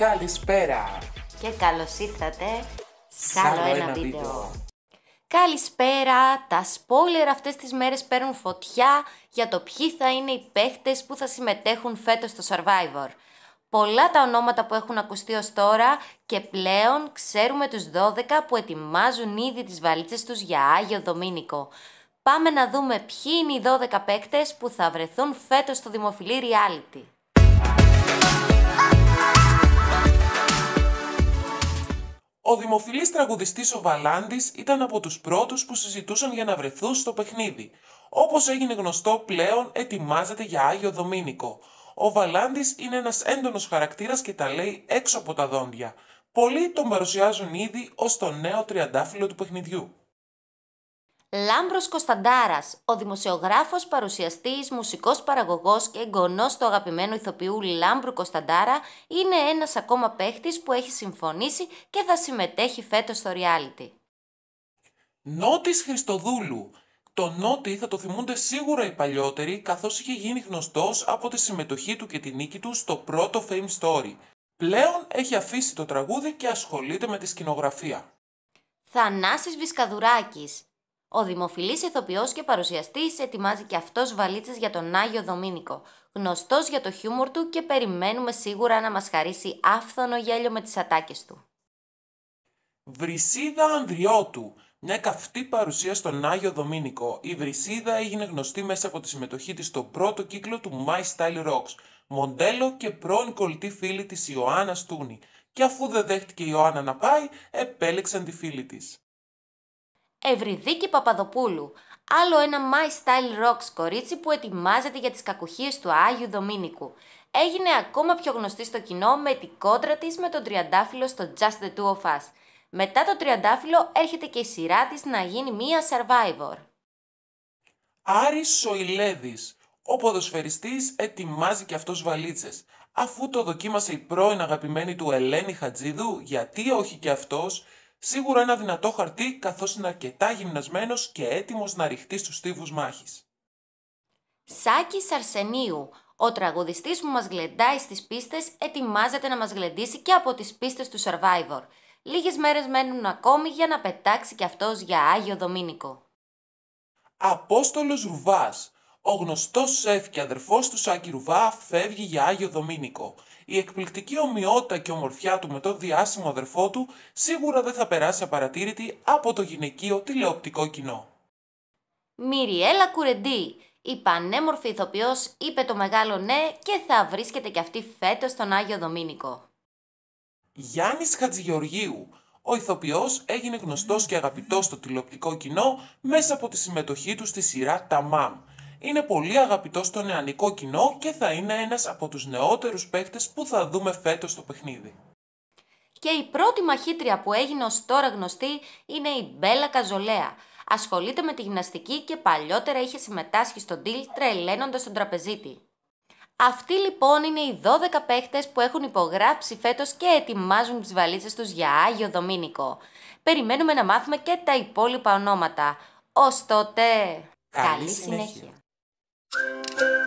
Καλησπέρα! Και καλώς ήρθατε σε άλλο ένα, βίντεο. Καλησπέρα! Τα spoiler αυτές τις μέρες παίρνουν φωτιά για το ποιοι θα είναι οι παίχτες που θα συμμετέχουν φέτος στο Survivor. Πολλά τα ονόματα που έχουν ακουστεί ως τώρα και πλέον ξέρουμε τους 12 που ετοιμάζουν ήδη τις βαλίτσες τους για Άγιο Δομήνικο. Πάμε να δούμε ποιοι είναι οι 12 παίκτες που θα βρεθούν φέτος στο δημοφιλή reality. Ο δημοφιλής τραγουδιστής ο Βαλάντης ήταν από τους πρώτους που συζητούσαν για να βρεθούν στο παιχνίδι. Όπως έγινε γνωστό πλέον ετοιμάζεται για Άγιο Δομήνικο. Ο Βαλάντης είναι ένας έντονος χαρακτήρας και τα λέει έξω από τα δόντια. Πολλοί τον παρουσιάζουν ήδη ως το νέο τριαντάφυλλο του παιχνιδιού. Λάμπρος Κωνσταντάρας, ο δημοσιογράφος, παρουσιαστής, μουσικός παραγωγός και εγγονός του αγαπημένου ηθοποιού Λάμπρου Κωνσταντάρα είναι ένας ακόμα παίχτης που έχει συμφωνήσει και θα συμμετέχει φέτος στο reality. Νότης Χριστοδούλου το Νότι θα το θυμούνται σίγουρα οι παλιότεροι καθώς είχε γίνει γνωστός από τη συμμετοχή του και τη νίκη του στο πρώτο Fame Story. Πλέον έχει αφήσει το τραγούδι και ασχολείται με τη σκηνογραφία. Θανάσης Βισκαδουράκης ο δημοφιλής ηθοποιός και παρουσιαστής ετοιμάζει και αυτός βαλίτσες για τον Άγιο Δομήνικο. Γνωστός για το χιούμορ του και περιμένουμε σίγουρα να μας χαρίσει άφθονο γέλιο με τις ατάκες του. Βρυσίδα Ανδριώτου. Μια καυτή παρουσία στον Άγιο Δομήνικο. Η Βρυσίδα έγινε γνωστή μέσα από τη συμμετοχή της στο πρώτο κύκλο του My Style Rocks. Μοντέλο και πρώην κολλητή φίλη της Ιωάννας Στούνη. Και αφού δεν δέχτηκε η Ιωάννα να πάει, επέλεξαν τη φίλη της. Ευρυδίκη Παπαδοπούλου, άλλο ένα My Style Rocks κορίτσι που ετοιμάζεται για τις κακουχίες του Άγιου Δομήνικου. Έγινε ακόμα πιο γνωστή στο κοινό με την κόντρα της με τον τριαντάφυλλο στο Just the Two of Us. Μετά το τριαντάφυλλο έρχεται και η σειρά της να γίνει μία survivor. Άρης Σοηλέδης, ο ποδοσφαιριστής ετοιμάζει και αυτός βαλίτσες. Αφού το δοκίμασε η πρώην αγαπημένη του Ελένη Χατζίδου, γιατί όχι και αυτός, Σίγουρα ένα δυνατό χαρτί, καθώς είναι αρκετά γυμνασμένος και έτοιμος να ρηχτεί στους στίβους μάχης. Σάκης Αρσενίου. Ο τραγουδιστής που μας γλεντάει στις πίστες ετοιμάζεται να μας γλεντήσει και από τις πίστες του Survivor. Λίγες μέρες μένουν ακόμη για να πετάξει και αυτός για Άγιο Δομήνικο. Απόστολος Ρουβάς. Ο γνωστός σεφ και αδερφός του Σάκη Ρουβά φεύγει για Άγιο Δομήνικο. Η εκπληκτική ομοιότητα και ομορφιά του με τον διάσημο αδερφό του σίγουρα δεν θα περάσει απαρατήρητη από το γυναικείο τηλεοπτικό κοινό. Μυριέλα Κουρεντή, η πανέμορφη ηθοποιός, είπε το μεγάλο ναι και θα βρίσκεται και αυτή φέτος στον Άγιο Δομήνικο. Γιάννης Χατζηγεωργίου, ο ηθοποιός έγινε γνωστός και αγαπητός στο τηλεοπτικό κοινό μέσα από τη συμμετοχή του στη σειρά «Τα Μαμ», είναι πολύ αγαπητό στο νεανικό κοινό και θα είναι ένας από τους νεότερους παίκτες που θα δούμε φέτος στο παιχνίδι. Και η πρώτη μαχήτρια που έγινε ως τώρα γνωστή είναι η Μπέλα Καζολέα. Ασχολείται με τη γυμναστική και παλιότερα είχε συμμετάσχει στον deal τρελαίνοντας τον τραπεζίτη. Αυτοί λοιπόν είναι οι 12 παίχτες που έχουν υπογράψει φέτος και ετοιμάζουν τις βαλίτσες τους για Άγιο Δομήνικο. Περιμένουμε να μάθουμε και τα υπόλοιπα ονόματα. Ως τότε, καλή, συνέχεια. Música